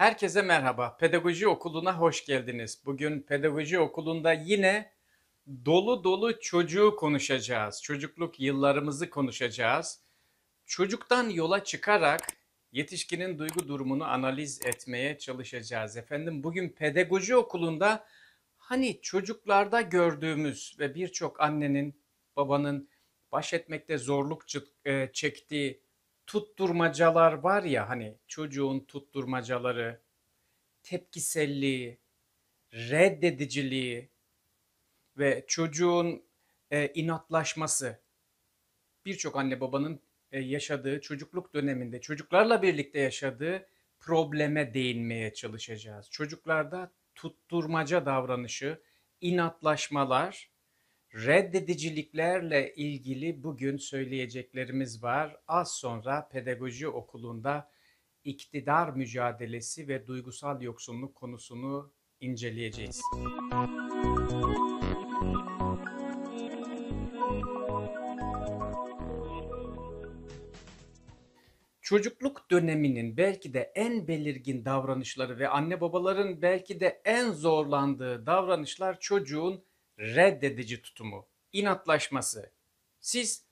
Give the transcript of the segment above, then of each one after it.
Herkese merhaba. Pedagoji Okulu'na hoş geldiniz. Bugün Pedagoji Okulu'nda yine dolu dolu çocuğu konuşacağız. Çocukluk yıllarımızı konuşacağız. Çocuktan yola çıkarak yetişkinin duygu durumunu analiz etmeye çalışacağız. Efendim bugün Pedagoji Okulu'nda hani çocuklarda gördüğümüz ve birçok annenin, babanın baş etmekte zorluk e, çektiği tutturmacalar var ya hani çocuğun tutturmacaları, tepkiselliği, reddediciliği ve çocuğun e, inatlaşması birçok anne babanın e, yaşadığı çocukluk döneminde çocuklarla birlikte yaşadığı probleme değinmeye çalışacağız. Çocuklarda tutturmaca davranışı, inatlaşmalar reddediciliklerle ilgili bugün söyleyeceklerimiz var. Az sonra pedagoji okulunda iktidar mücadelesi ve duygusal yoksunluk konusunu inceleyeceğiz. Çocukluk döneminin belki de en belirgin davranışları ve anne babaların belki de en zorlandığı davranışlar çocuğun reddedici tutumu, inatlaşması. Siz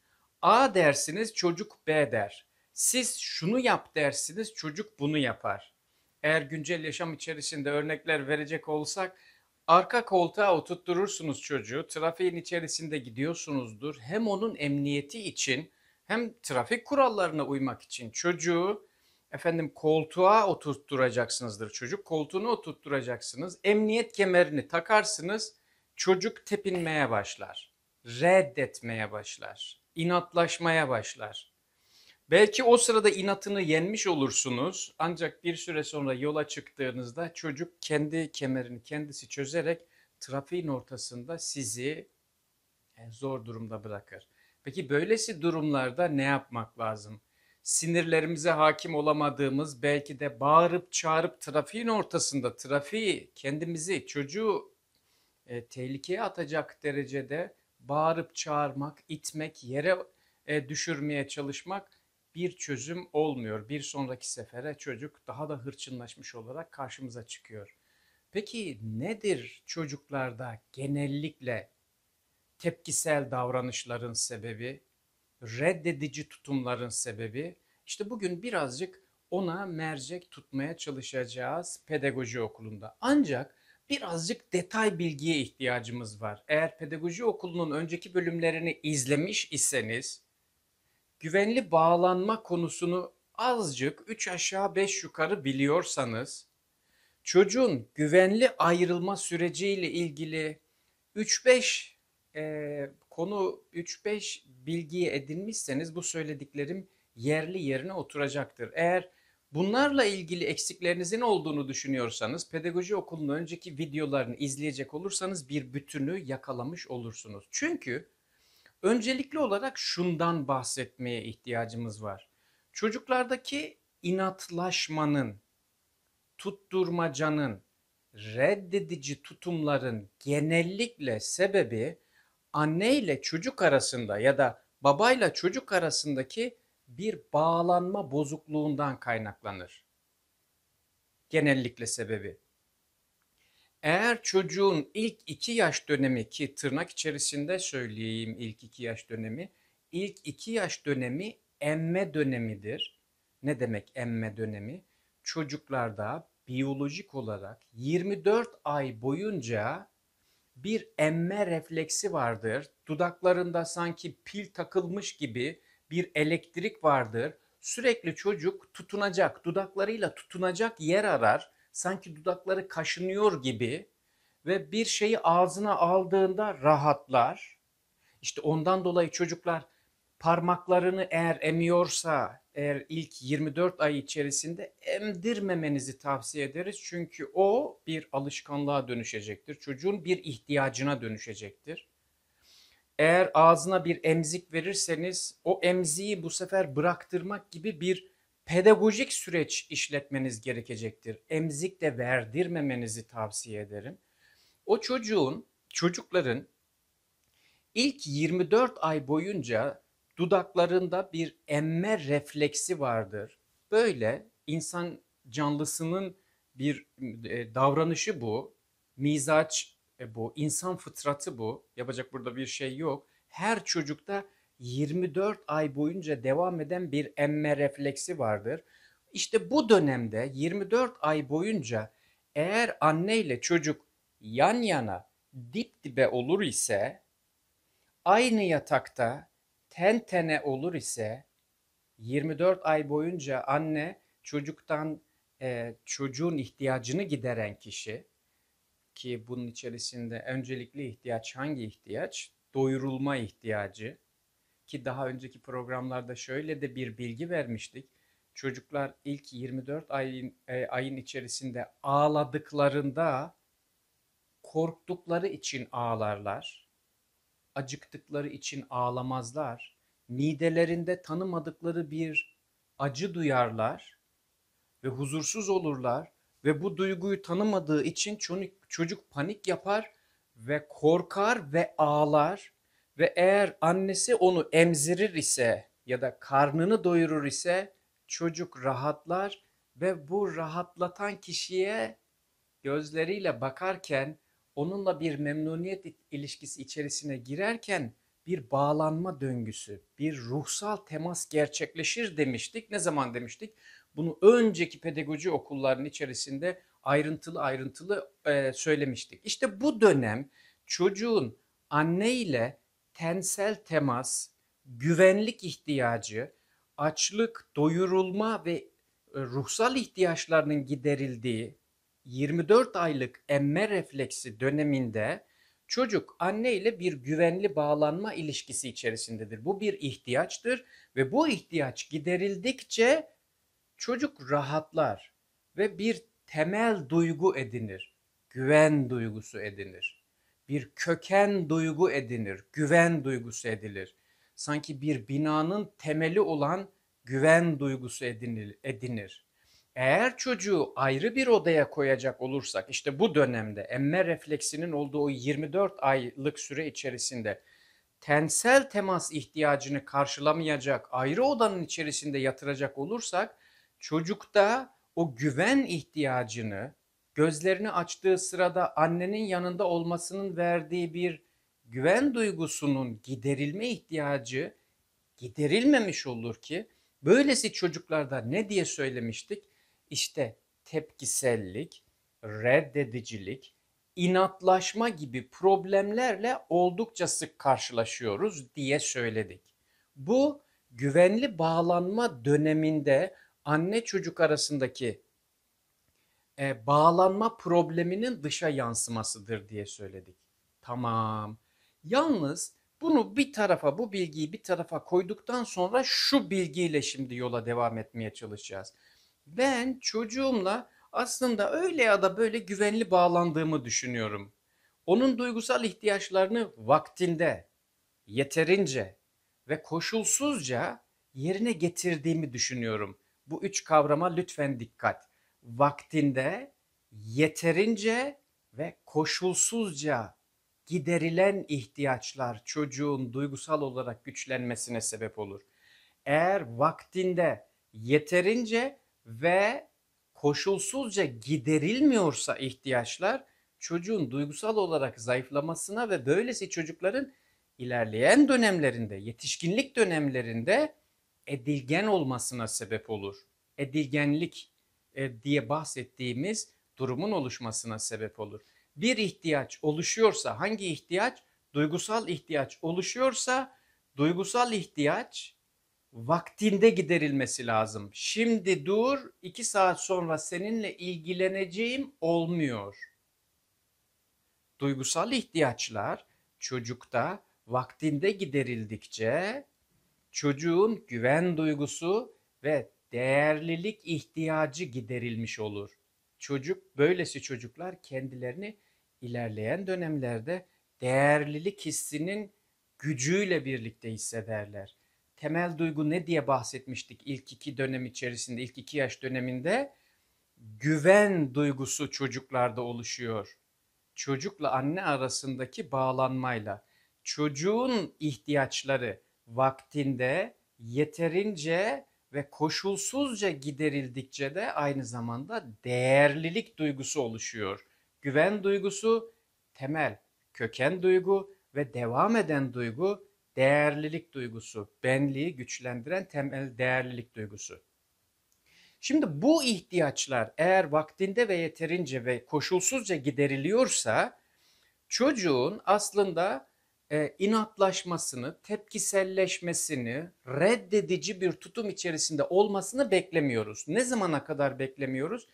A dersiniz çocuk B der. Siz şunu yap dersiniz çocuk bunu yapar. Eğer güncel yaşam içerisinde örnekler verecek olsak arka koltuğa oturtturursunuz çocuğu. Trafiğin içerisinde gidiyorsunuzdur. Hem onun emniyeti için hem trafik kurallarına uymak için çocuğu efendim koltuğa oturtturacaksınızdır. Çocuk koltuğunu oturtturacaksınız. Emniyet kemerini takarsınız. Çocuk tepinmeye başlar, reddetmeye başlar, inatlaşmaya başlar. Belki o sırada inatını yenmiş olursunuz ancak bir süre sonra yola çıktığınızda çocuk kendi kemerini kendisi çözerek trafiğin ortasında sizi e, zor durumda bırakır. Peki böylesi durumlarda ne yapmak lazım? Sinirlerimize hakim olamadığımız belki de bağırıp çağırıp trafiğin ortasında trafiği kendimizi çocuğu e, tehlikeye atacak derecede bağırıp çağırmak, itmek, yere e, düşürmeye çalışmak bir çözüm olmuyor. Bir sonraki sefere çocuk daha da hırçınlaşmış olarak karşımıza çıkıyor. Peki nedir çocuklarda genellikle tepkisel davranışların sebebi, reddedici tutumların sebebi? İşte bugün birazcık ona mercek tutmaya çalışacağız pedagoji okulunda. Ancak birazcık detay bilgiye ihtiyacımız var. Eğer pedagoji okulunun önceki bölümlerini izlemiş iseniz güvenli bağlanma konusunu azıcık 3 aşağı 5 yukarı biliyorsanız çocuğun güvenli ayrılma süreciyle ilgili 3-5 e, konu 3-5 bilgiyi edinmişseniz bu söylediklerim yerli yerine oturacaktır. Eğer Bunlarla ilgili eksiklerinizin olduğunu düşünüyorsanız pedagoji okulunun önceki videolarını izleyecek olursanız bir bütünü yakalamış olursunuz. Çünkü öncelikli olarak şundan bahsetmeye ihtiyacımız var. Çocuklardaki inatlaşmanın, tutturmacanın, reddedici tutumların genellikle sebebi anne ile çocuk arasında ya da babayla çocuk arasındaki bir bağlanma bozukluğundan kaynaklanır. Genellikle sebebi. Eğer çocuğun ilk iki yaş dönemi ki tırnak içerisinde söyleyeyim ilk iki yaş dönemi, ilk iki yaş dönemi emme dönemidir. Ne demek emme dönemi? Çocuklarda biyolojik olarak 24 ay boyunca bir emme refleksi vardır. Dudaklarında sanki pil takılmış gibi bir elektrik vardır. Sürekli çocuk tutunacak, dudaklarıyla tutunacak yer arar. Sanki dudakları kaşınıyor gibi ve bir şeyi ağzına aldığında rahatlar. İşte ondan dolayı çocuklar parmaklarını eğer emiyorsa eğer ilk 24 ay içerisinde emdirmemenizi tavsiye ederiz. Çünkü o bir alışkanlığa dönüşecektir. Çocuğun bir ihtiyacına dönüşecektir eğer ağzına bir emzik verirseniz o emziği bu sefer bıraktırmak gibi bir pedagojik süreç işletmeniz gerekecektir. Emzik de verdirmemenizi tavsiye ederim. O çocuğun, çocukların ilk 24 ay boyunca dudaklarında bir emme refleksi vardır. Böyle insan canlısının bir e, davranışı bu. Mizaç e bu insan fıtratı bu. Yapacak burada bir şey yok. Her çocukta 24 ay boyunca devam eden bir emme refleksi vardır. İşte bu dönemde 24 ay boyunca eğer anne ile çocuk yan yana dip dibe olur ise aynı yatakta ten tene olur ise 24 ay boyunca anne çocuktan e, çocuğun ihtiyacını gideren kişi ki bunun içerisinde öncelikli ihtiyaç hangi ihtiyaç? Doyurulma ihtiyacı ki daha önceki programlarda şöyle de bir bilgi vermiştik. Çocuklar ilk 24 ayın, e, ayın içerisinde ağladıklarında korktukları için ağlarlar. Acıktıkları için ağlamazlar. Midelerinde tanımadıkları bir acı duyarlar ve huzursuz olurlar ve bu duyguyu tanımadığı için çocuk, panik yapar ve korkar ve ağlar ve eğer annesi onu emzirir ise ya da karnını doyurur ise çocuk rahatlar ve bu rahatlatan kişiye gözleriyle bakarken onunla bir memnuniyet ilişkisi içerisine girerken bir bağlanma döngüsü, bir ruhsal temas gerçekleşir demiştik. Ne zaman demiştik? Bunu önceki pedagoji okulların içerisinde ayrıntılı ayrıntılı e, söylemiştik. İşte bu dönem çocuğun anne ile tensel temas, güvenlik ihtiyacı, açlık, doyurulma ve e, ruhsal ihtiyaçlarının giderildiği 24 aylık emme refleksi döneminde çocuk anne ile bir güvenli bağlanma ilişkisi içerisindedir. Bu bir ihtiyaçtır ve bu ihtiyaç giderildikçe çocuk rahatlar ve bir temel duygu edinir. Güven duygusu edinir. Bir köken duygu edinir. Güven duygusu edilir. Sanki bir binanın temeli olan güven duygusu edinir. edinir. Eğer çocuğu ayrı bir odaya koyacak olursak işte bu dönemde emme refleksinin olduğu 24 aylık süre içerisinde tensel temas ihtiyacını karşılamayacak ayrı odanın içerisinde yatıracak olursak çocukta o güven ihtiyacını gözlerini açtığı sırada annenin yanında olmasının verdiği bir güven duygusunun giderilme ihtiyacı giderilmemiş olur ki böylesi çocuklarda ne diye söylemiştik? İşte tepkisellik, reddedicilik, inatlaşma gibi problemlerle oldukça sık karşılaşıyoruz diye söyledik. Bu güvenli bağlanma döneminde anne çocuk arasındaki e, bağlanma probleminin dışa yansımasıdır diye söyledik. Tamam. Yalnız bunu bir tarafa, bu bilgiyi bir tarafa koyduktan sonra şu bilgiyle şimdi yola devam etmeye çalışacağız. Ben çocuğumla aslında öyle ya da böyle güvenli bağlandığımı düşünüyorum. Onun duygusal ihtiyaçlarını vaktinde, yeterince ve koşulsuzca yerine getirdiğimi düşünüyorum. Bu üç kavrama lütfen dikkat. Vaktinde, yeterince ve koşulsuzca giderilen ihtiyaçlar çocuğun duygusal olarak güçlenmesine sebep olur. Eğer vaktinde, yeterince ve koşulsuzca giderilmiyorsa ihtiyaçlar çocuğun duygusal olarak zayıflamasına ve böylesi çocukların ilerleyen dönemlerinde, yetişkinlik dönemlerinde edilgen olmasına sebep olur. Edilgenlik e, diye bahsettiğimiz durumun oluşmasına sebep olur. Bir ihtiyaç oluşuyorsa hangi ihtiyaç? Duygusal ihtiyaç oluşuyorsa duygusal ihtiyaç vaktinde giderilmesi lazım. Şimdi dur, iki saat sonra seninle ilgileneceğim olmuyor. Duygusal ihtiyaçlar çocukta vaktinde giderildikçe çocuğun güven duygusu ve değerlilik ihtiyacı giderilmiş olur. Çocuk böylesi çocuklar kendilerini ilerleyen dönemlerde değerlilik hissinin gücüyle birlikte hissederler. Temel duygu ne diye bahsetmiştik ilk iki dönem içerisinde, ilk iki yaş döneminde? Güven duygusu çocuklarda oluşuyor. Çocukla anne arasındaki bağlanmayla. Çocuğun ihtiyaçları, vaktinde yeterince ve koşulsuzca giderildikçe de aynı zamanda değerlilik duygusu oluşuyor. Güven duygusu temel, köken duygu ve devam eden duygu değerlilik duygusu, benliği güçlendiren temel değerlilik duygusu. Şimdi bu ihtiyaçlar eğer vaktinde ve yeterince ve koşulsuzca gideriliyorsa çocuğun aslında e, inatlaşmasını, tepkiselleşmesini, reddedici bir tutum içerisinde olmasını beklemiyoruz. Ne zamana kadar beklemiyoruz?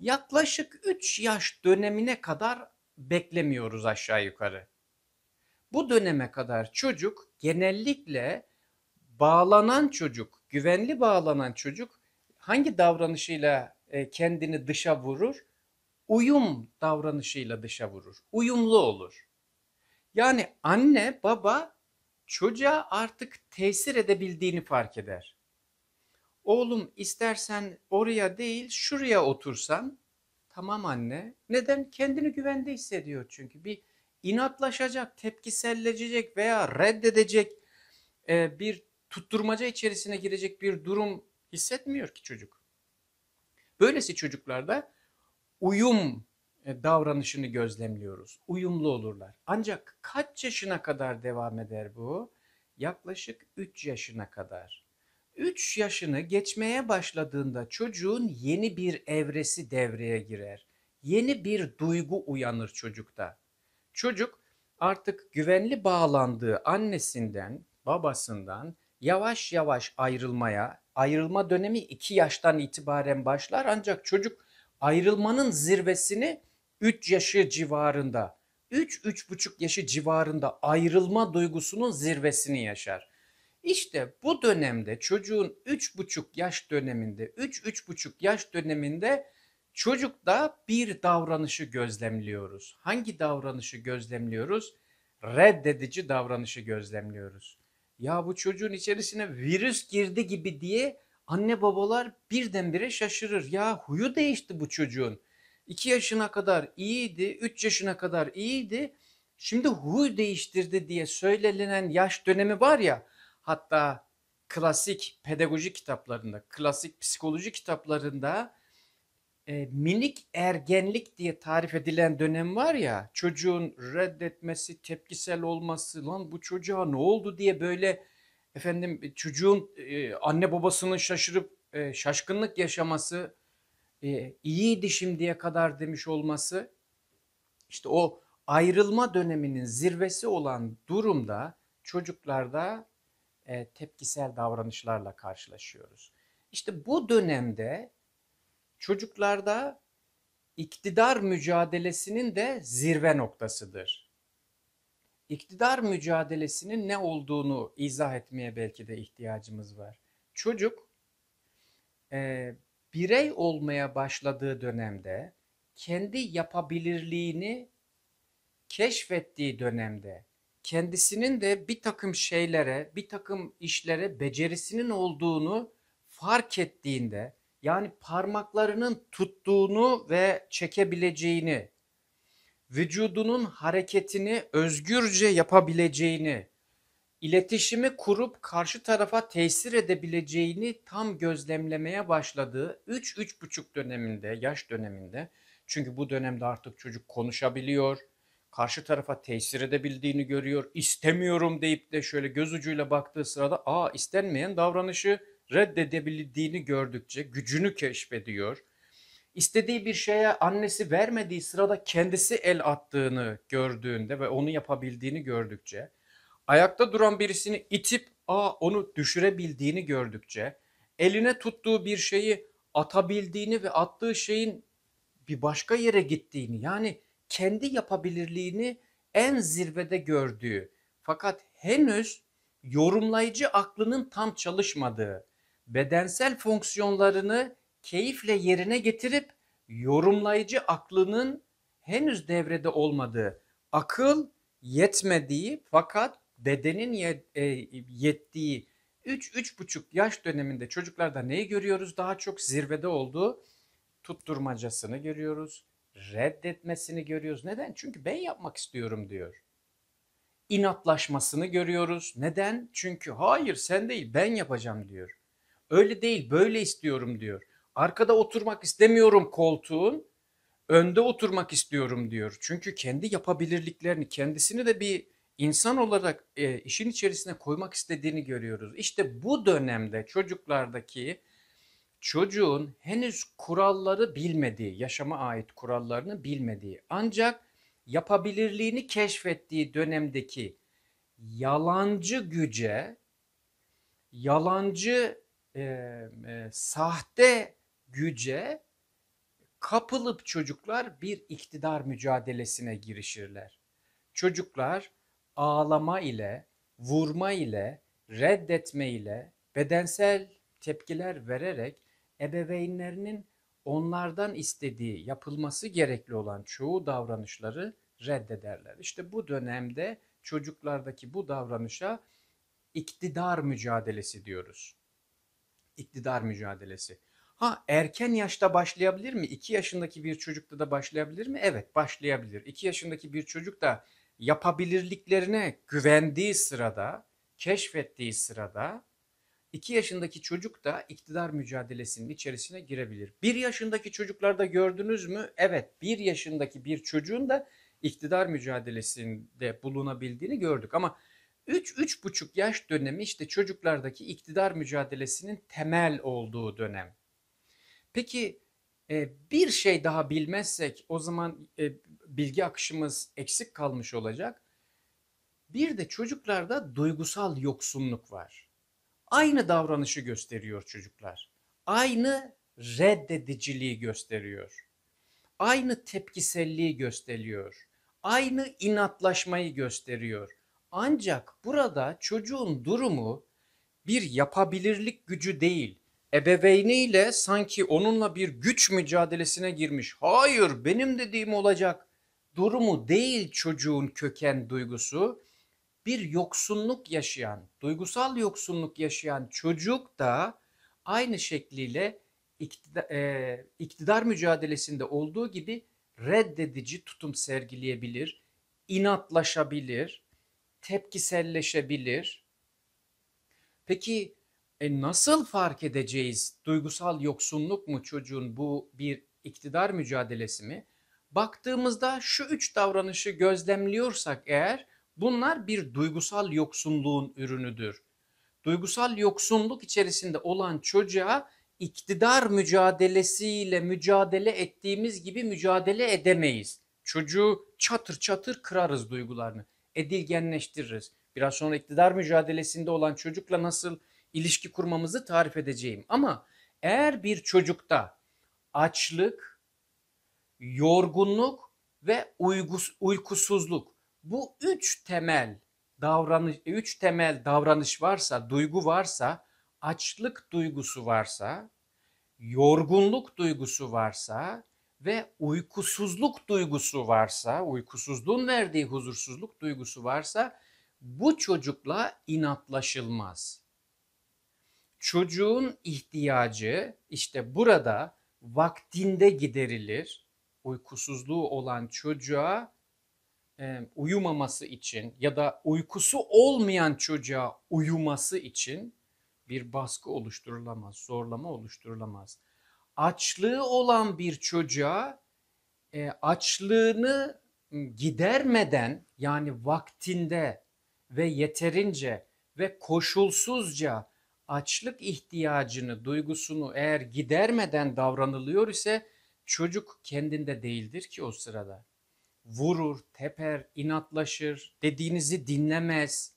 Yaklaşık 3 yaş dönemine kadar beklemiyoruz aşağı yukarı. Bu döneme kadar çocuk genellikle bağlanan çocuk, güvenli bağlanan çocuk hangi davranışıyla e, kendini dışa vurur? Uyum davranışıyla dışa vurur. Uyumlu olur. Yani anne baba çocuğa artık tesir edebildiğini fark eder. Oğlum istersen oraya değil şuraya otursan tamam anne. Neden? Kendini güvende hissediyor çünkü. Bir inatlaşacak, tepkiselleşecek veya reddedecek e, bir tutturmaca içerisine girecek bir durum hissetmiyor ki çocuk. Böylesi çocuklarda uyum e, davranışını gözlemliyoruz. Uyumlu olurlar. Ancak kaç yaşına kadar devam eder bu? Yaklaşık 3 yaşına kadar. 3 yaşını geçmeye başladığında çocuğun yeni bir evresi devreye girer. Yeni bir duygu uyanır çocukta. Çocuk artık güvenli bağlandığı annesinden, babasından yavaş yavaş ayrılmaya, ayrılma dönemi 2 yaştan itibaren başlar ancak çocuk ayrılmanın zirvesini 3 yaşı civarında, 3-3,5 yaşı civarında ayrılma duygusunun zirvesini yaşar. İşte bu dönemde çocuğun 3,5 yaş döneminde, 3-3,5 yaş döneminde çocukta bir davranışı gözlemliyoruz. Hangi davranışı gözlemliyoruz? Reddedici davranışı gözlemliyoruz. Ya bu çocuğun içerisine virüs girdi gibi diye anne babalar birdenbire şaşırır. Ya huyu değişti bu çocuğun 2 yaşına kadar iyiydi, 3 yaşına kadar iyiydi. Şimdi huy değiştirdi diye söylenen yaş dönemi var ya hatta klasik pedagoji kitaplarında, klasik psikoloji kitaplarında e, minik ergenlik diye tarif edilen dönem var ya çocuğun reddetmesi, tepkisel olması, lan bu çocuğa ne oldu diye böyle efendim e, çocuğun e, anne babasının şaşırıp e, şaşkınlık yaşaması e, iyiydi şimdiye kadar demiş olması işte o ayrılma döneminin zirvesi olan durumda çocuklarda e, tepkisel davranışlarla karşılaşıyoruz. İşte bu dönemde çocuklarda iktidar mücadelesinin de zirve noktasıdır. İktidar mücadelesinin ne olduğunu izah etmeye belki de ihtiyacımız var. Çocuk e, birey olmaya başladığı dönemde kendi yapabilirliğini keşfettiği dönemde kendisinin de bir takım şeylere, bir takım işlere becerisinin olduğunu fark ettiğinde yani parmaklarının tuttuğunu ve çekebileceğini, vücudunun hareketini özgürce yapabileceğini, iletişimi kurup karşı tarafa tesir edebileceğini tam gözlemlemeye başladığı 3-3,5 döneminde, yaş döneminde çünkü bu dönemde artık çocuk konuşabiliyor, karşı tarafa tesir edebildiğini görüyor, istemiyorum deyip de şöyle göz ucuyla baktığı sırada aa istenmeyen davranışı reddedebildiğini gördükçe gücünü keşfediyor. İstediği bir şeye annesi vermediği sırada kendisi el attığını gördüğünde ve onu yapabildiğini gördükçe ayakta duran birisini itip aa onu düşürebildiğini gördükçe, eline tuttuğu bir şeyi atabildiğini ve attığı şeyin bir başka yere gittiğini yani kendi yapabilirliğini en zirvede gördüğü fakat henüz yorumlayıcı aklının tam çalışmadığı bedensel fonksiyonlarını keyifle yerine getirip yorumlayıcı aklının henüz devrede olmadığı, akıl yetmediği fakat dedenin e, yettiği 3-3,5 yaş döneminde çocuklarda neyi görüyoruz? Daha çok zirvede olduğu tutturmacasını görüyoruz. Reddetmesini görüyoruz. Neden? Çünkü ben yapmak istiyorum diyor. İnatlaşmasını görüyoruz. Neden? Çünkü hayır sen değil ben yapacağım diyor. Öyle değil böyle istiyorum diyor. Arkada oturmak istemiyorum koltuğun. Önde oturmak istiyorum diyor. Çünkü kendi yapabilirliklerini, kendisini de bir insan olarak e, işin içerisine koymak istediğini görüyoruz. İşte bu dönemde çocuklardaki çocuğun henüz kuralları bilmediği, yaşama ait kurallarını bilmediği ancak yapabilirliğini keşfettiği dönemdeki yalancı güce, yalancı e, e, sahte güce kapılıp çocuklar bir iktidar mücadelesine girişirler. Çocuklar ağlama ile, vurma ile, reddetme ile, bedensel tepkiler vererek ebeveynlerinin onlardan istediği yapılması gerekli olan çoğu davranışları reddederler. İşte bu dönemde çocuklardaki bu davranışa iktidar mücadelesi diyoruz. İktidar mücadelesi. Ha erken yaşta başlayabilir mi? 2 yaşındaki bir çocukta da başlayabilir mi? Evet başlayabilir. 2 yaşındaki bir çocuk da yapabilirliklerine güvendiği sırada, keşfettiği sırada 2 yaşındaki çocuk da iktidar mücadelesinin içerisine girebilir. 1 yaşındaki çocuklarda gördünüz mü? Evet 1 yaşındaki bir çocuğun da iktidar mücadelesinde bulunabildiğini gördük. Ama 3-3,5 yaş dönemi işte çocuklardaki iktidar mücadelesinin temel olduğu dönem. Peki e, bir şey daha bilmezsek o zaman e, bilgi akışımız eksik kalmış olacak. Bir de çocuklarda duygusal yoksunluk var. Aynı davranışı gösteriyor çocuklar. Aynı reddediciliği gösteriyor. Aynı tepkiselliği gösteriyor. Aynı inatlaşmayı gösteriyor. Ancak burada çocuğun durumu bir yapabilirlik gücü değil. Ebeveyniyle sanki onunla bir güç mücadelesine girmiş. Hayır benim dediğim olacak durumu değil çocuğun köken duygusu. Bir yoksunluk yaşayan, duygusal yoksunluk yaşayan çocuk da aynı şekliyle iktidar, e, iktidar mücadelesinde olduğu gibi reddedici tutum sergileyebilir, inatlaşabilir, tepkiselleşebilir. Peki e, nasıl fark edeceğiz? Duygusal yoksunluk mu çocuğun bu bir iktidar mücadelesi mi? baktığımızda şu üç davranışı gözlemliyorsak eğer bunlar bir duygusal yoksunluğun ürünüdür. Duygusal yoksunluk içerisinde olan çocuğa iktidar mücadelesiyle mücadele ettiğimiz gibi mücadele edemeyiz. Çocuğu çatır çatır kırarız duygularını, edilgenleştiririz. Biraz sonra iktidar mücadelesinde olan çocukla nasıl ilişki kurmamızı tarif edeceğim. Ama eğer bir çocukta açlık, yorgunluk ve uygus, uykusuzluk. Bu üç temel davranış, e, üç temel davranış varsa, duygu varsa, açlık duygusu varsa, yorgunluk duygusu varsa ve uykusuzluk duygusu varsa, uykusuzluğun verdiği huzursuzluk duygusu varsa bu çocukla inatlaşılmaz. Çocuğun ihtiyacı işte burada vaktinde giderilir uykusuzluğu olan çocuğa uyumaması için ya da uykusu olmayan çocuğa uyuması için bir baskı oluşturulamaz, zorlama oluşturulamaz. Açlığı olan bir çocuğa açlığını gidermeden yani vaktinde ve yeterince ve koşulsuzca açlık ihtiyacını, duygusunu eğer gidermeden davranılıyor ise Çocuk kendinde değildir ki o sırada. Vurur, teper, inatlaşır, dediğinizi dinlemez.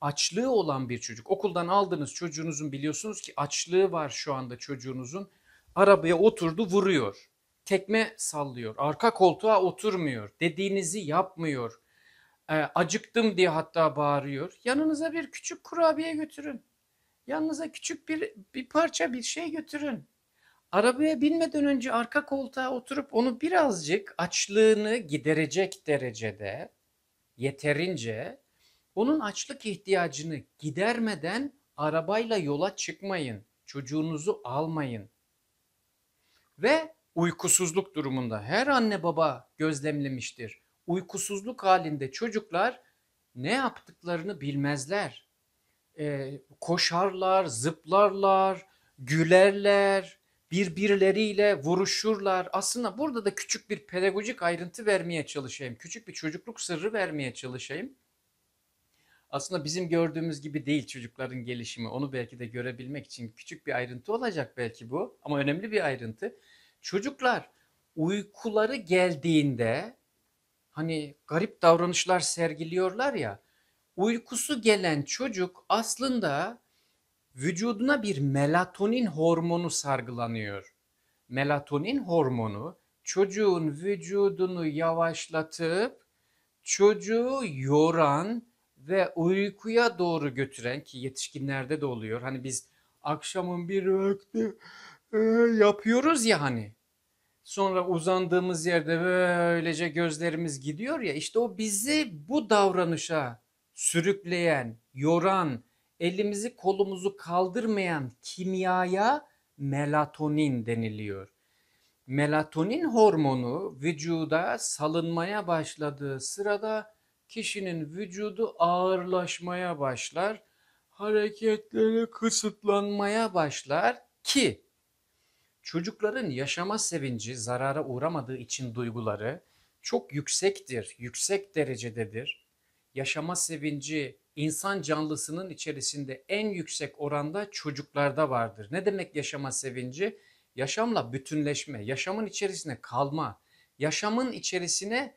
Açlığı olan bir çocuk. Okuldan aldığınız çocuğunuzun biliyorsunuz ki açlığı var şu anda çocuğunuzun. Arabaya oturdu vuruyor. Tekme sallıyor. Arka koltuğa oturmuyor. Dediğinizi yapmıyor. E, acıktım diye hatta bağırıyor. Yanınıza bir küçük kurabiye götürün. Yanınıza küçük bir, bir parça bir şey götürün Arabaya binmeden önce arka koltuğa oturup onu birazcık açlığını giderecek derecede yeterince onun açlık ihtiyacını gidermeden arabayla yola çıkmayın. Çocuğunuzu almayın. Ve uykusuzluk durumunda her anne baba gözlemlemiştir. Uykusuzluk halinde çocuklar ne yaptıklarını bilmezler. Ee, koşarlar, zıplarlar, gülerler, birbirleriyle vuruşurlar. Aslında burada da küçük bir pedagojik ayrıntı vermeye çalışayım. Küçük bir çocukluk sırrı vermeye çalışayım. Aslında bizim gördüğümüz gibi değil çocukların gelişimi. Onu belki de görebilmek için küçük bir ayrıntı olacak belki bu ama önemli bir ayrıntı. Çocuklar uykuları geldiğinde hani garip davranışlar sergiliyorlar ya. Uykusu gelen çocuk aslında vücuduna bir melatonin hormonu sargılanıyor. Melatonin hormonu çocuğun vücudunu yavaşlatıp çocuğu yoran ve uykuya doğru götüren ki yetişkinlerde de oluyor. Hani biz akşamın bir vakti e, yapıyoruz ya hani. Sonra uzandığımız yerde böylece gözlerimiz gidiyor ya işte o bizi bu davranışa sürükleyen, yoran, elimizi kolumuzu kaldırmayan kimyaya melatonin deniliyor. Melatonin hormonu vücuda salınmaya başladığı sırada kişinin vücudu ağırlaşmaya başlar, hareketleri kısıtlanmaya başlar ki çocukların yaşama sevinci zarara uğramadığı için duyguları çok yüksektir, yüksek derecededir. Yaşama sevinci insan canlısının içerisinde en yüksek oranda çocuklarda vardır. Ne demek yaşama sevinci? Yaşamla bütünleşme, yaşamın içerisine kalma, yaşamın içerisine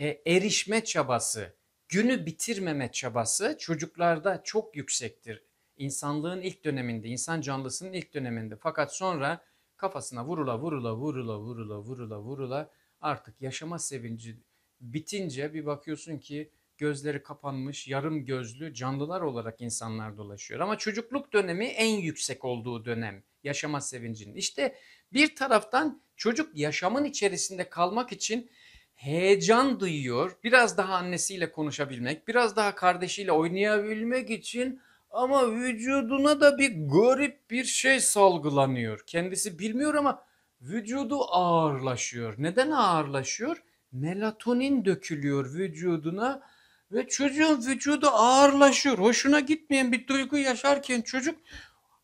e, erişme çabası, günü bitirmeme çabası çocuklarda çok yüksektir. İnsanlığın ilk döneminde, insan canlısının ilk döneminde fakat sonra kafasına vurula vurula vurula vurula vurula vurula artık yaşama sevinci bitince bir bakıyorsun ki gözleri kapanmış, yarım gözlü canlılar olarak insanlar dolaşıyor. Ama çocukluk dönemi en yüksek olduğu dönem yaşama sevincinin. İşte bir taraftan çocuk yaşamın içerisinde kalmak için heyecan duyuyor. Biraz daha annesiyle konuşabilmek, biraz daha kardeşiyle oynayabilmek için ama vücuduna da bir garip bir şey salgılanıyor. Kendisi bilmiyor ama vücudu ağırlaşıyor. Neden ağırlaşıyor? Melatonin dökülüyor vücuduna ve çocuğun vücudu ağırlaşıyor. Hoşuna gitmeyen bir duygu yaşarken çocuk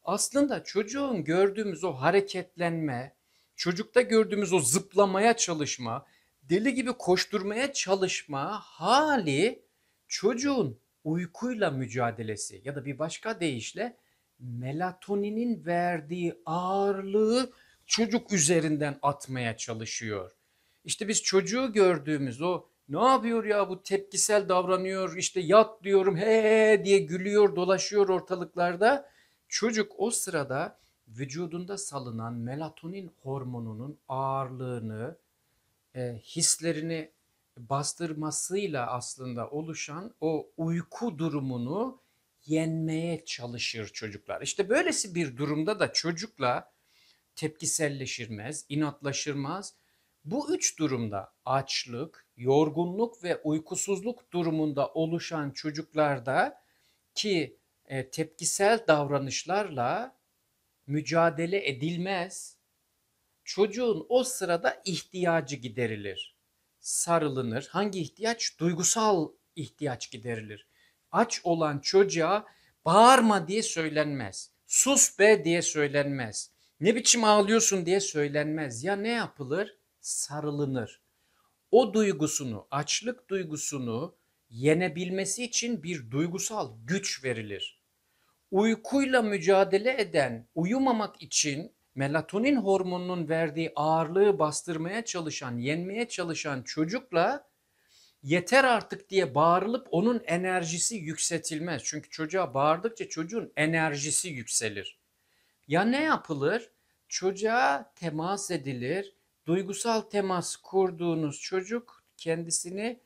aslında çocuğun gördüğümüz o hareketlenme, çocukta gördüğümüz o zıplamaya çalışma, deli gibi koşturmaya çalışma hali çocuğun uykuyla mücadelesi ya da bir başka deyişle melatoninin verdiği ağırlığı çocuk üzerinden atmaya çalışıyor. İşte biz çocuğu gördüğümüz o ne yapıyor ya bu tepkisel davranıyor işte yat diyorum he diye gülüyor dolaşıyor ortalıklarda. Çocuk o sırada vücudunda salınan melatonin hormonunun ağırlığını, e, hislerini bastırmasıyla aslında oluşan o uyku durumunu yenmeye çalışır çocuklar. İşte böylesi bir durumda da çocukla tepkiselleşirmez, inatlaşırmaz bu üç durumda açlık, yorgunluk ve uykusuzluk durumunda oluşan çocuklarda ki e, tepkisel davranışlarla mücadele edilmez. Çocuğun o sırada ihtiyacı giderilir. Sarılınır. Hangi ihtiyaç? Duygusal ihtiyaç giderilir. Aç olan çocuğa bağırma diye söylenmez. Sus be diye söylenmez. Ne biçim ağlıyorsun diye söylenmez. Ya ne yapılır? sarılınır. O duygusunu, açlık duygusunu yenebilmesi için bir duygusal güç verilir. Uykuyla mücadele eden, uyumamak için melatonin hormonunun verdiği ağırlığı bastırmaya çalışan, yenmeye çalışan çocukla yeter artık diye bağırılıp onun enerjisi yükseltilmez. Çünkü çocuğa bağırdıkça çocuğun enerjisi yükselir. Ya ne yapılır? Çocuğa temas edilir, duygusal temas kurduğunuz çocuk kendisini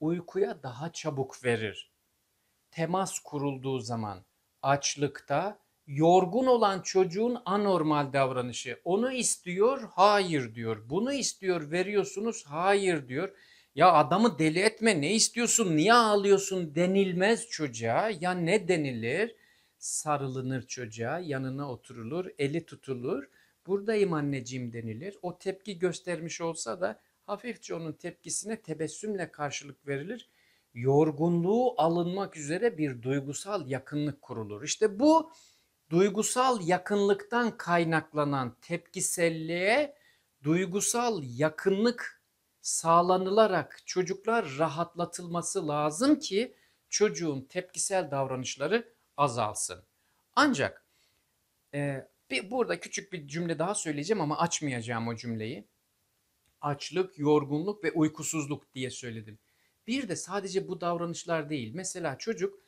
uykuya daha çabuk verir. Temas kurulduğu zaman açlıkta yorgun olan çocuğun anormal davranışı. Onu istiyor, hayır diyor. Bunu istiyor, veriyorsunuz, hayır diyor. Ya adamı deli etme, ne istiyorsun, niye ağlıyorsun denilmez çocuğa. Ya ne denilir? Sarılınır çocuğa, yanına oturulur, eli tutulur buradayım anneciğim denilir. O tepki göstermiş olsa da hafifçe onun tepkisine tebessümle karşılık verilir. Yorgunluğu alınmak üzere bir duygusal yakınlık kurulur. İşte bu duygusal yakınlıktan kaynaklanan tepkiselliğe duygusal yakınlık sağlanılarak çocuklar rahatlatılması lazım ki çocuğun tepkisel davranışları azalsın. Ancak e, bir, burada küçük bir cümle daha söyleyeceğim ama açmayacağım o cümleyi. Açlık, yorgunluk ve uykusuzluk diye söyledim. Bir de sadece bu davranışlar değil. Mesela çocuk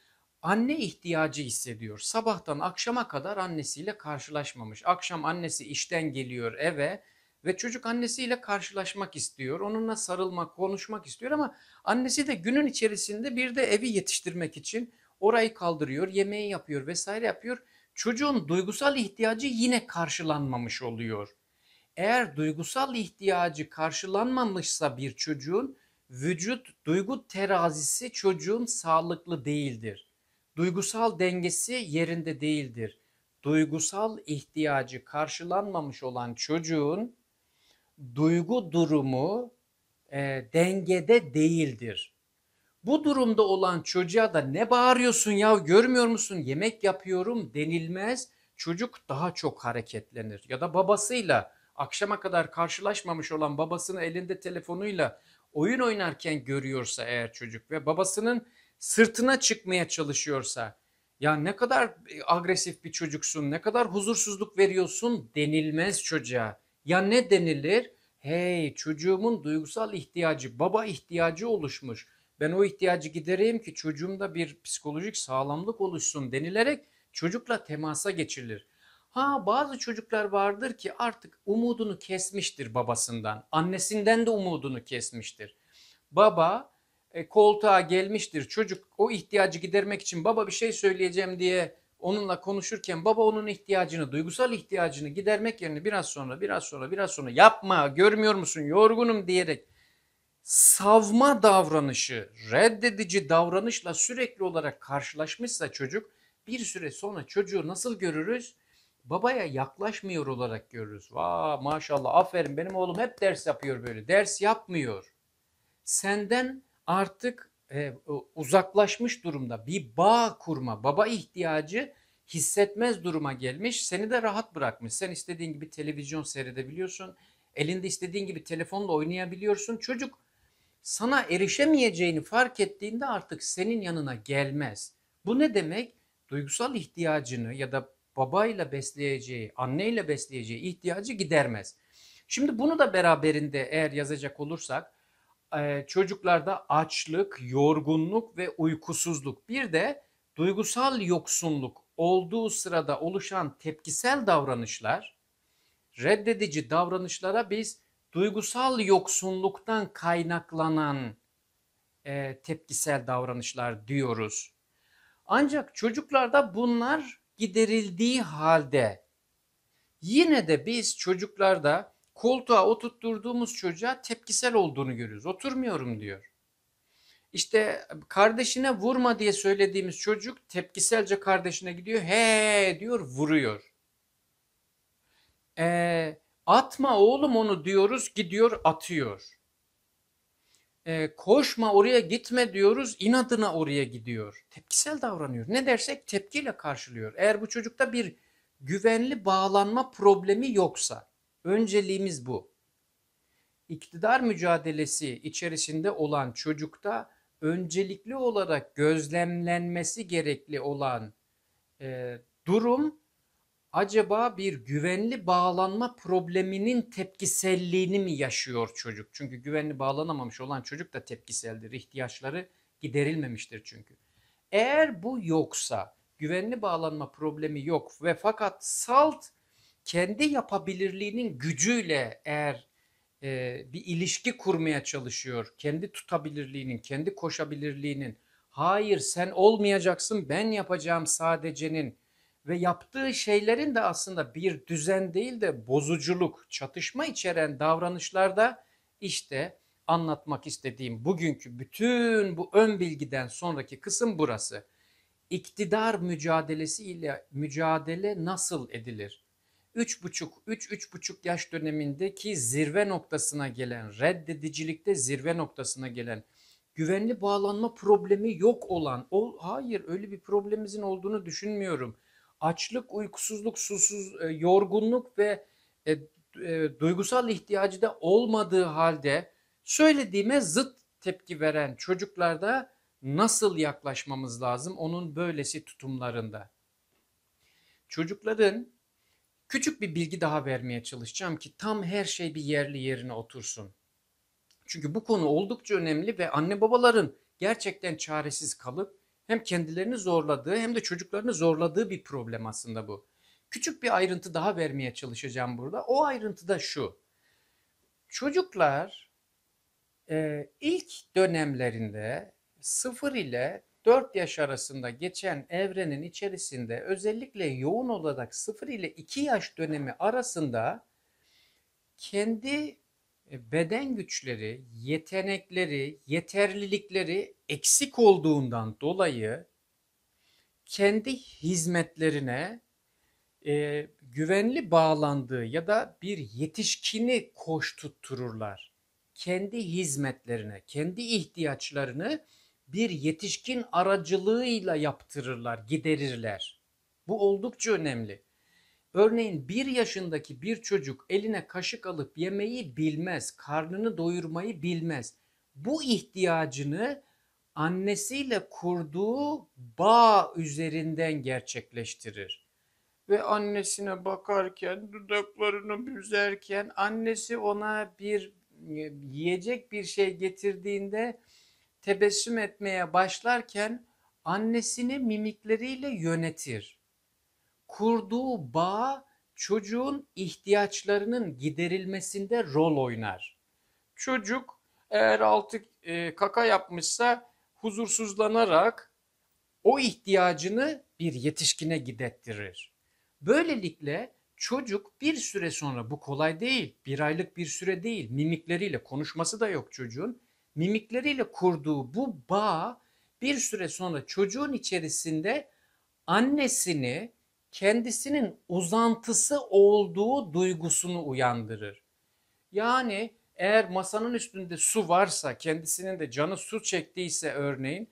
anne ihtiyacı hissediyor. Sabahtan akşama kadar annesiyle karşılaşmamış. Akşam annesi işten geliyor eve ve çocuk annesiyle karşılaşmak istiyor. Onunla sarılmak, konuşmak istiyor ama annesi de günün içerisinde bir de evi yetiştirmek için orayı kaldırıyor, yemeği yapıyor vesaire yapıyor çocuğun duygusal ihtiyacı yine karşılanmamış oluyor. Eğer duygusal ihtiyacı karşılanmamışsa bir çocuğun vücut duygu terazisi çocuğun sağlıklı değildir. Duygusal dengesi yerinde değildir. Duygusal ihtiyacı karşılanmamış olan çocuğun duygu durumu e, dengede değildir. Bu durumda olan çocuğa da ne bağırıyorsun ya görmüyor musun yemek yapıyorum denilmez. Çocuk daha çok hareketlenir ya da babasıyla akşama kadar karşılaşmamış olan babasını elinde telefonuyla oyun oynarken görüyorsa eğer çocuk ve babasının sırtına çıkmaya çalışıyorsa ya ne kadar e, agresif bir çocuksun, ne kadar huzursuzluk veriyorsun denilmez çocuğa. Ya ne denilir? Hey çocuğumun duygusal ihtiyacı, baba ihtiyacı oluşmuş. Ben o ihtiyacı gidereyim ki çocuğumda bir psikolojik sağlamlık oluşsun denilerek çocukla temasa geçirilir. Ha bazı çocuklar vardır ki artık umudunu kesmiştir babasından, annesinden de umudunu kesmiştir. Baba e, koltuğa gelmiştir çocuk o ihtiyacı gidermek için baba bir şey söyleyeceğim diye onunla konuşurken baba onun ihtiyacını, duygusal ihtiyacını gidermek yerine biraz sonra, biraz sonra, biraz sonra yapma, görmüyor musun, yorgunum diyerek savma davranışı, reddedici davranışla sürekli olarak karşılaşmışsa çocuk bir süre sonra çocuğu nasıl görürüz? Babaya yaklaşmıyor olarak görürüz. Vaa maşallah aferin benim oğlum hep ders yapıyor böyle. Ders yapmıyor. Senden artık e, uzaklaşmış durumda bir bağ kurma, baba ihtiyacı hissetmez duruma gelmiş. Seni de rahat bırakmış. Sen istediğin gibi televizyon seyredebiliyorsun. Elinde istediğin gibi telefonla oynayabiliyorsun. Çocuk sana erişemeyeceğini fark ettiğinde artık senin yanına gelmez. Bu ne demek? Duygusal ihtiyacını ya da babayla besleyeceği, anneyle besleyeceği ihtiyacı gidermez. Şimdi bunu da beraberinde eğer yazacak olursak e, çocuklarda açlık, yorgunluk ve uykusuzluk bir de duygusal yoksunluk olduğu sırada oluşan tepkisel davranışlar, reddedici davranışlara biz duygusal yoksunluktan kaynaklanan e, tepkisel davranışlar diyoruz. Ancak çocuklarda bunlar giderildiği halde yine de biz çocuklarda koltuğa oturtturduğumuz çocuğa tepkisel olduğunu görüyoruz. Oturmuyorum diyor. İşte kardeşine vurma diye söylediğimiz çocuk tepkiselce kardeşine gidiyor. He diyor vuruyor. Ee, Atma oğlum onu diyoruz gidiyor atıyor. E, koşma oraya gitme diyoruz inadına oraya gidiyor. Tepkisel davranıyor. Ne dersek tepkiyle karşılıyor. Eğer bu çocukta bir güvenli bağlanma problemi yoksa önceliğimiz bu. İktidar mücadelesi içerisinde olan çocukta öncelikli olarak gözlemlenmesi gerekli olan e, durum acaba bir güvenli bağlanma probleminin tepkiselliğini mi yaşıyor çocuk? Çünkü güvenli bağlanamamış olan çocuk da tepkiseldir. İhtiyaçları giderilmemiştir çünkü. Eğer bu yoksa, güvenli bağlanma problemi yok ve fakat salt kendi yapabilirliğinin gücüyle eğer e, bir ilişki kurmaya çalışıyor, kendi tutabilirliğinin, kendi koşabilirliğinin, hayır sen olmayacaksın ben yapacağım sadece'nin ve yaptığı şeylerin de aslında bir düzen değil de bozuculuk, çatışma içeren davranışlarda işte anlatmak istediğim bugünkü bütün bu ön bilgiden sonraki kısım burası. İktidar mücadelesi ile mücadele nasıl edilir? 3,5 3-3,5 yaş dönemindeki zirve noktasına gelen, reddedicilikte zirve noktasına gelen, güvenli bağlanma problemi yok olan, ol, hayır öyle bir problemimizin olduğunu düşünmüyorum açlık, uykusuzluk, susuz, e, yorgunluk ve e, e, duygusal ihtiyacı da olmadığı halde söylediğime zıt tepki veren çocuklarda nasıl yaklaşmamız lazım onun böylesi tutumlarında? Çocukların küçük bir bilgi daha vermeye çalışacağım ki tam her şey bir yerli yerine otursun. Çünkü bu konu oldukça önemli ve anne babaların gerçekten çaresiz kalıp hem kendilerini zorladığı hem de çocuklarını zorladığı bir problem aslında bu. Küçük bir ayrıntı daha vermeye çalışacağım burada. O ayrıntı da şu. Çocuklar e, ilk dönemlerinde 0 ile 4 yaş arasında geçen evrenin içerisinde özellikle yoğun olarak 0 ile 2 yaş dönemi arasında kendi e, beden güçleri, yetenekleri, yeterlilikleri eksik olduğundan dolayı kendi hizmetlerine e, güvenli bağlandığı ya da bir yetişkini koş tuttururlar. Kendi hizmetlerine, kendi ihtiyaçlarını bir yetişkin aracılığıyla yaptırırlar, giderirler. Bu oldukça önemli. Örneğin bir yaşındaki bir çocuk eline kaşık alıp yemeyi bilmez, karnını doyurmayı bilmez. Bu ihtiyacını annesiyle kurduğu bağ üzerinden gerçekleştirir. Ve annesine bakarken, dudaklarını büzerken, annesi ona bir e, yiyecek bir şey getirdiğinde tebessüm etmeye başlarken annesini mimikleriyle yönetir kurduğu bağ çocuğun ihtiyaçlarının giderilmesinde rol oynar. Çocuk eğer altı e, kaka yapmışsa huzursuzlanarak o ihtiyacını bir yetişkine gidettirir. Böylelikle çocuk bir süre sonra bu kolay değil, bir aylık bir süre değil, mimikleriyle konuşması da yok çocuğun. Mimikleriyle kurduğu bu bağ bir süre sonra çocuğun içerisinde annesini, kendisinin uzantısı olduğu duygusunu uyandırır. Yani eğer masanın üstünde su varsa, kendisinin de canı su çektiyse örneğin,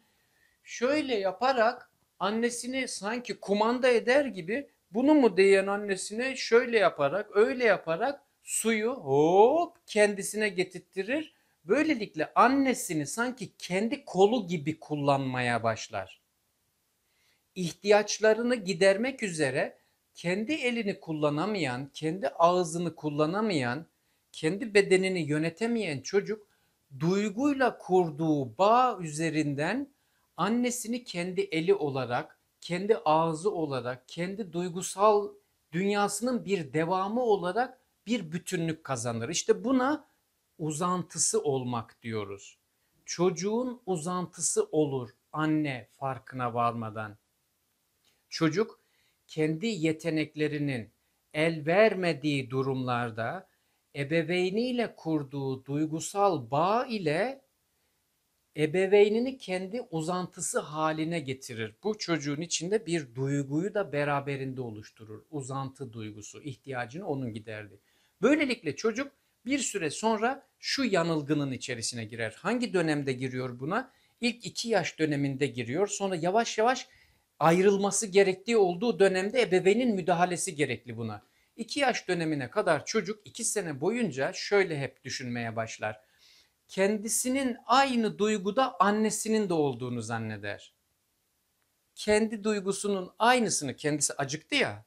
şöyle yaparak annesini sanki kumanda eder gibi bunu mu diyen annesine şöyle yaparak, öyle yaparak suyu hop kendisine getirttirir. Böylelikle annesini sanki kendi kolu gibi kullanmaya başlar ihtiyaçlarını gidermek üzere kendi elini kullanamayan, kendi ağzını kullanamayan, kendi bedenini yönetemeyen çocuk duyguyla kurduğu bağ üzerinden annesini kendi eli olarak, kendi ağzı olarak, kendi duygusal dünyasının bir devamı olarak bir bütünlük kazanır. İşte buna uzantısı olmak diyoruz. Çocuğun uzantısı olur anne farkına varmadan çocuk kendi yeteneklerinin el vermediği durumlarda ebeveyniyle kurduğu duygusal bağ ile ebeveynini kendi uzantısı haline getirir. Bu çocuğun içinde bir duyguyu da beraberinde oluşturur. Uzantı duygusu, ihtiyacını onun giderdi. Böylelikle çocuk bir süre sonra şu yanılgının içerisine girer. Hangi dönemde giriyor buna? İlk iki yaş döneminde giriyor. Sonra yavaş yavaş ayrılması gerektiği olduğu dönemde ebeveynin müdahalesi gerekli buna. 2 yaş dönemine kadar çocuk 2 sene boyunca şöyle hep düşünmeye başlar. Kendisinin aynı duyguda annesinin de olduğunu zanneder. Kendi duygusunun aynısını kendisi acıktı ya.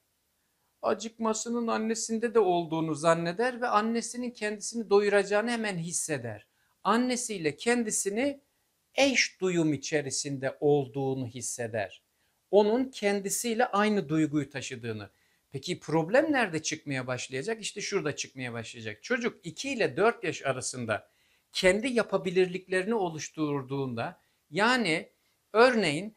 Acıkmasının annesinde de olduğunu zanneder ve annesinin kendisini doyuracağını hemen hisseder. Annesiyle kendisini eş duyum içerisinde olduğunu hisseder onun kendisiyle aynı duyguyu taşıdığını. Peki problem nerede çıkmaya başlayacak? İşte şurada çıkmaya başlayacak. Çocuk 2 ile 4 yaş arasında kendi yapabilirliklerini oluşturduğunda yani örneğin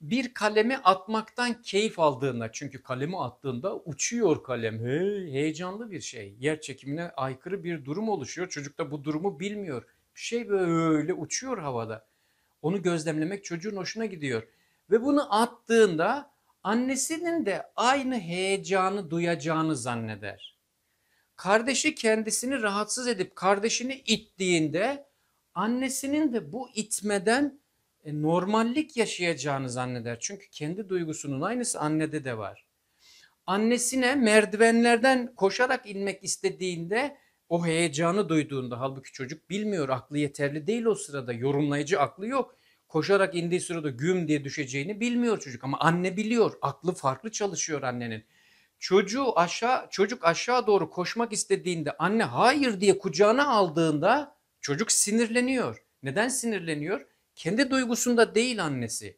bir kalemi atmaktan keyif aldığında çünkü kalemi attığında uçuyor kalem hey, heyecanlı bir şey yer çekimine aykırı bir durum oluşuyor çocuk da bu durumu bilmiyor bir şey böyle uçuyor havada onu gözlemlemek çocuğun hoşuna gidiyor ve bunu attığında annesinin de aynı heyecanı duyacağını zanneder. Kardeşi kendisini rahatsız edip kardeşini ittiğinde annesinin de bu itmeden e, normallik yaşayacağını zanneder. Çünkü kendi duygusunun aynısı annede de var. Annesine merdivenlerden koşarak inmek istediğinde o heyecanı duyduğunda halbuki çocuk bilmiyor aklı yeterli değil o sırada yorumlayıcı aklı yok koşarak indiği sırada güm diye düşeceğini bilmiyor çocuk ama anne biliyor. Aklı farklı çalışıyor annenin. Çocuğu aşağı çocuk aşağı doğru koşmak istediğinde anne hayır diye kucağına aldığında çocuk sinirleniyor. Neden sinirleniyor? Kendi duygusunda değil annesi.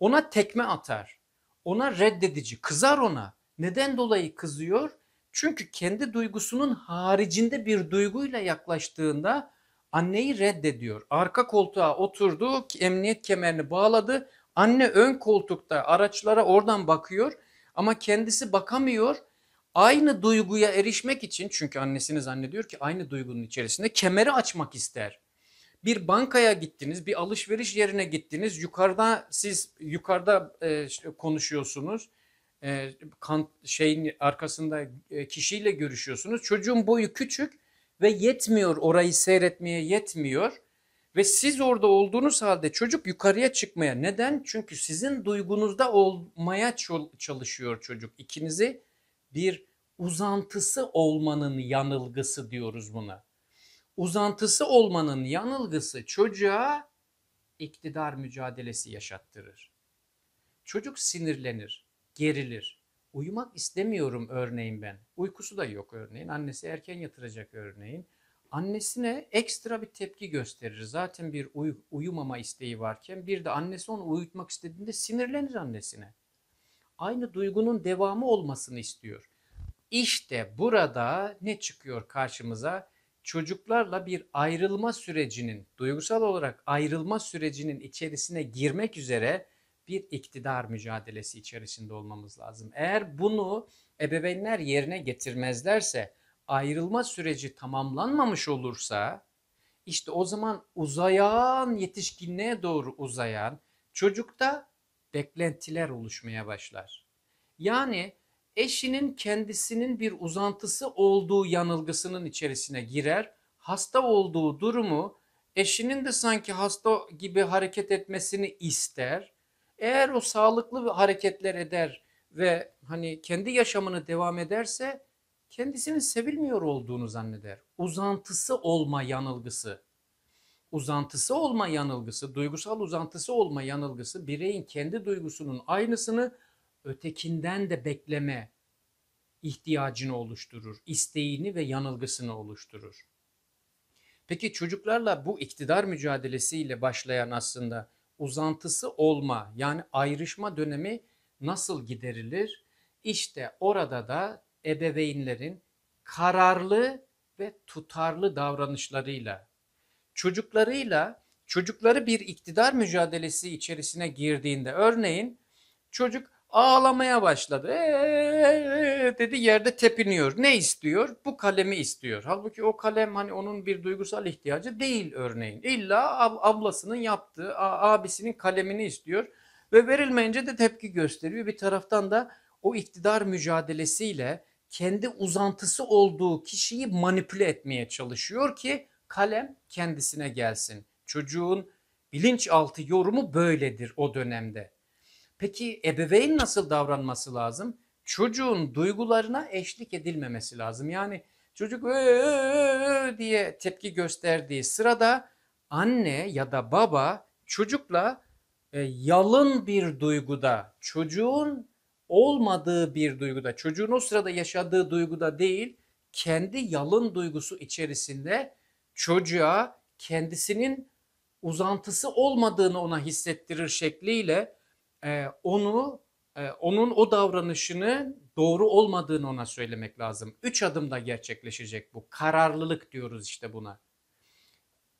Ona tekme atar. Ona reddedici, kızar ona. Neden dolayı kızıyor? Çünkü kendi duygusunun haricinde bir duyguyla yaklaştığında Anneyi reddediyor. Arka koltuğa oturdu, emniyet kemerini bağladı. Anne ön koltukta araçlara oradan bakıyor ama kendisi bakamıyor. Aynı duyguya erişmek için çünkü annesini zannediyor ki aynı duygunun içerisinde kemeri açmak ister. Bir bankaya gittiniz, bir alışveriş yerine gittiniz. Yukarıda siz yukarıda e, konuşuyorsunuz. E, kan, şeyin arkasında e, kişiyle görüşüyorsunuz. Çocuğun boyu küçük ve yetmiyor orayı seyretmeye yetmiyor. Ve siz orada olduğunuz halde çocuk yukarıya çıkmaya neden? Çünkü sizin duygunuzda olmaya çalışıyor çocuk. İkinizi bir uzantısı olmanın yanılgısı diyoruz buna. Uzantısı olmanın yanılgısı çocuğa iktidar mücadelesi yaşattırır. Çocuk sinirlenir, gerilir Uyumak istemiyorum örneğin ben. Uykusu da yok örneğin. Annesi erken yatıracak örneğin. Annesine ekstra bir tepki gösterir. Zaten bir uy- uyumama isteği varken bir de annesi onu uyutmak istediğinde sinirlenir annesine. Aynı duygunun devamı olmasını istiyor. İşte burada ne çıkıyor karşımıza? Çocuklarla bir ayrılma sürecinin, duygusal olarak ayrılma sürecinin içerisine girmek üzere bir iktidar mücadelesi içerisinde olmamız lazım. Eğer bunu ebeveynler yerine getirmezlerse, ayrılma süreci tamamlanmamış olursa işte o zaman uzayan yetişkinliğe doğru uzayan çocukta beklentiler oluşmaya başlar. Yani eşinin kendisinin bir uzantısı olduğu yanılgısının içerisine girer. Hasta olduğu durumu eşinin de sanki hasta gibi hareket etmesini ister eğer o sağlıklı hareketler eder ve hani kendi yaşamını devam ederse kendisinin sevilmiyor olduğunu zanneder. Uzantısı olma yanılgısı. Uzantısı olma yanılgısı, duygusal uzantısı olma yanılgısı bireyin kendi duygusunun aynısını ötekinden de bekleme ihtiyacını oluşturur, isteğini ve yanılgısını oluşturur. Peki çocuklarla bu iktidar mücadelesiyle başlayan aslında uzantısı olma yani ayrışma dönemi nasıl giderilir? İşte orada da ebeveynlerin kararlı ve tutarlı davranışlarıyla çocuklarıyla çocukları bir iktidar mücadelesi içerisine girdiğinde örneğin çocuk ağlamaya başladı. Ee, dedi yerde tepiniyor. Ne istiyor? Bu kalemi istiyor. Halbuki o kalem hani onun bir duygusal ihtiyacı değil örneğin. İlla ab ablasının yaptığı, abisinin kalemini istiyor ve verilmeyince de tepki gösteriyor. Bir taraftan da o iktidar mücadelesiyle kendi uzantısı olduğu kişiyi manipüle etmeye çalışıyor ki kalem kendisine gelsin. Çocuğun bilinçaltı yorumu böyledir o dönemde. Peki ebeveyn nasıl davranması lazım? Çocuğun duygularına eşlik edilmemesi lazım. Yani çocuk ee diye tepki gösterdiği sırada anne ya da baba çocukla e, yalın bir duyguda, çocuğun olmadığı bir duyguda, çocuğun o sırada yaşadığı duyguda değil, kendi yalın duygusu içerisinde çocuğa kendisinin uzantısı olmadığını ona hissettirir şekliyle e, onu e, onun o davranışını doğru olmadığını ona söylemek lazım. Üç adımda gerçekleşecek bu. Kararlılık diyoruz işte buna.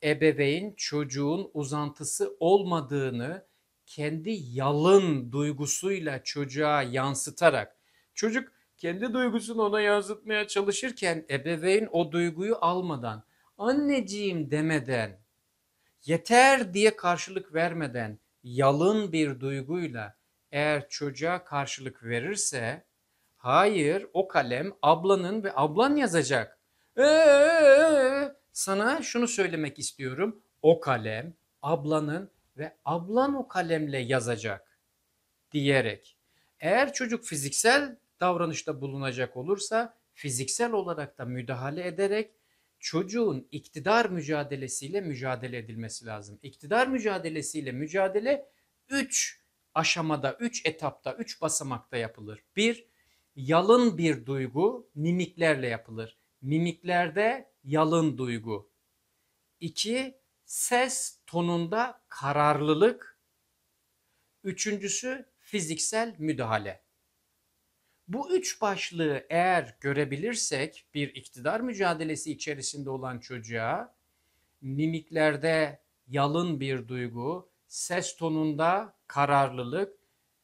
Ebeveyn çocuğun uzantısı olmadığını kendi yalın duygusuyla çocuğa yansıtarak çocuk kendi duygusunu ona yansıtmaya çalışırken ebeveyn o duyguyu almadan anneciğim demeden yeter diye karşılık vermeden yalın bir duyguyla eğer çocuğa karşılık verirse hayır o kalem ablanın ve ablan yazacak. Ee, sana şunu söylemek istiyorum. O kalem ablanın ve ablan o kalemle yazacak diyerek. Eğer çocuk fiziksel davranışta bulunacak olursa fiziksel olarak da müdahale ederek çocuğun iktidar mücadelesiyle mücadele edilmesi lazım. İktidar mücadelesiyle mücadele 3 aşamada, 3 etapta, 3 basamakta yapılır. Bir Yalın bir duygu mimiklerle yapılır. Mimiklerde yalın duygu. İki Ses tonunda kararlılık. Üçüncüsü fiziksel müdahale. Bu üç başlığı eğer görebilirsek bir iktidar mücadelesi içerisinde olan çocuğa mimiklerde yalın bir duygu, ses tonunda kararlılık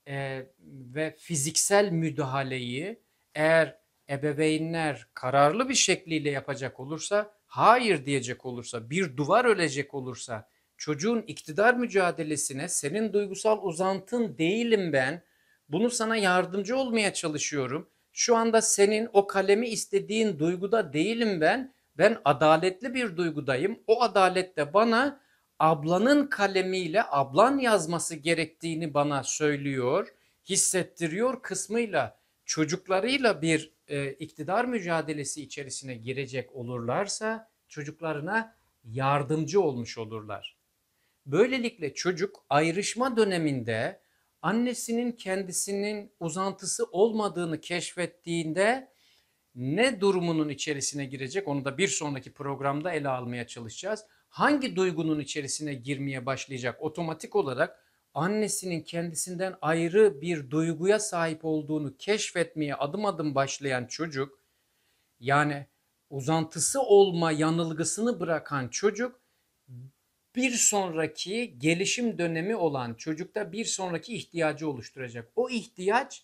e, ve fiziksel müdahaleyi eğer ebeveynler kararlı bir şekliyle yapacak olursa, hayır diyecek olursa, bir duvar ölecek olursa, çocuğun iktidar mücadelesine senin duygusal uzantın değilim ben, bunu sana yardımcı olmaya çalışıyorum. Şu anda senin o kalemi istediğin duyguda değilim ben. Ben adaletli bir duygudayım. O adalet de bana ablanın kalemiyle ablan yazması gerektiğini bana söylüyor, hissettiriyor kısmıyla çocuklarıyla bir e, iktidar mücadelesi içerisine girecek olurlarsa çocuklarına yardımcı olmuş olurlar. Böylelikle çocuk ayrışma döneminde annesinin kendisinin uzantısı olmadığını keşfettiğinde ne durumunun içerisine girecek onu da bir sonraki programda ele almaya çalışacağız. Hangi duygunun içerisine girmeye başlayacak otomatik olarak annesinin kendisinden ayrı bir duyguya sahip olduğunu keşfetmeye adım adım başlayan çocuk yani uzantısı olma yanılgısını bırakan çocuk bir sonraki gelişim dönemi olan çocukta bir sonraki ihtiyacı oluşturacak. O ihtiyaç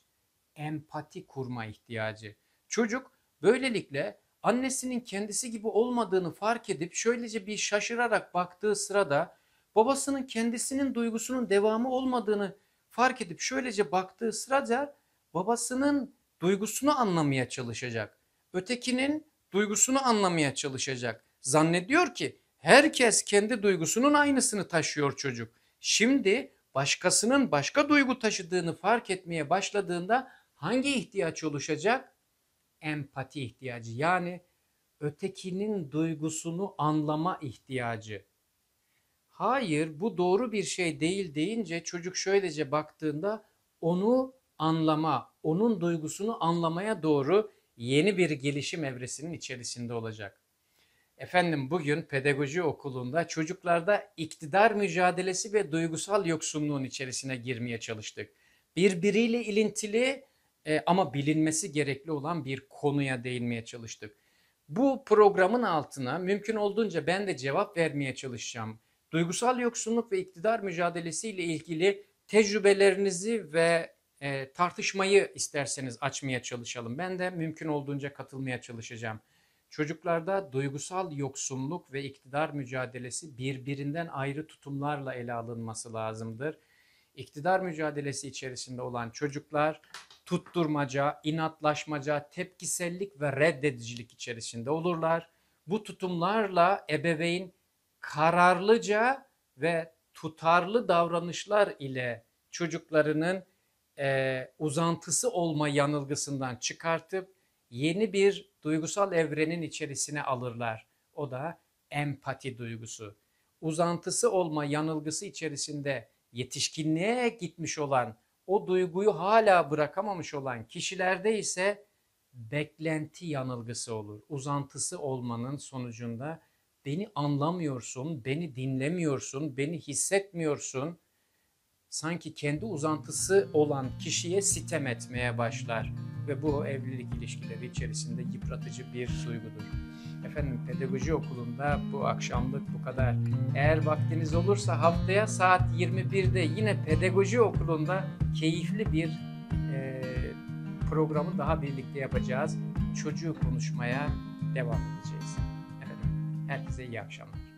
empati kurma ihtiyacı. Çocuk böylelikle annesinin kendisi gibi olmadığını fark edip şöylece bir şaşırarak baktığı sırada babasının kendisinin duygusunun devamı olmadığını fark edip şöylece baktığı sırada babasının duygusunu anlamaya çalışacak. Ötekinin duygusunu anlamaya çalışacak. Zannediyor ki Herkes kendi duygusunun aynısını taşıyor çocuk. Şimdi başkasının başka duygu taşıdığını fark etmeye başladığında hangi ihtiyaç oluşacak? Empati ihtiyacı yani ötekinin duygusunu anlama ihtiyacı. Hayır bu doğru bir şey değil deyince çocuk şöylece baktığında onu anlama, onun duygusunu anlamaya doğru yeni bir gelişim evresinin içerisinde olacak. Efendim bugün pedagoji okulunda çocuklarda iktidar mücadelesi ve duygusal yoksunluğun içerisine girmeye çalıştık. Birbiriyle ilintili e, ama bilinmesi gerekli olan bir konuya değinmeye çalıştık. Bu programın altına mümkün olduğunca ben de cevap vermeye çalışacağım. Duygusal yoksunluk ve iktidar mücadelesi ile ilgili tecrübelerinizi ve e, tartışmayı isterseniz açmaya çalışalım. Ben de mümkün olduğunca katılmaya çalışacağım. Çocuklarda duygusal yoksunluk ve iktidar mücadelesi birbirinden ayrı tutumlarla ele alınması lazımdır. İktidar mücadelesi içerisinde olan çocuklar tutturmaca, inatlaşmaca, tepkisellik ve reddedicilik içerisinde olurlar. Bu tutumlarla ebeveyn kararlıca ve tutarlı davranışlar ile çocuklarının e, uzantısı olma yanılgısından çıkartıp yeni bir duygusal evrenin içerisine alırlar. O da empati duygusu. Uzantısı olma yanılgısı içerisinde yetişkinliğe gitmiş olan, o duyguyu hala bırakamamış olan kişilerde ise beklenti yanılgısı olur. Uzantısı olmanın sonucunda beni anlamıyorsun, beni dinlemiyorsun, beni hissetmiyorsun.'' sanki kendi uzantısı olan kişiye sitem etmeye başlar ve bu evlilik ilişkileri içerisinde yıpratıcı bir duygudur. Efendim pedagoji okulunda bu akşamlık bu kadar. Eğer vaktiniz olursa haftaya saat 21'de yine pedagoji okulunda keyifli bir e, programı daha birlikte yapacağız. Çocuğu konuşmaya devam edeceğiz. Efendim, herkese iyi akşamlar.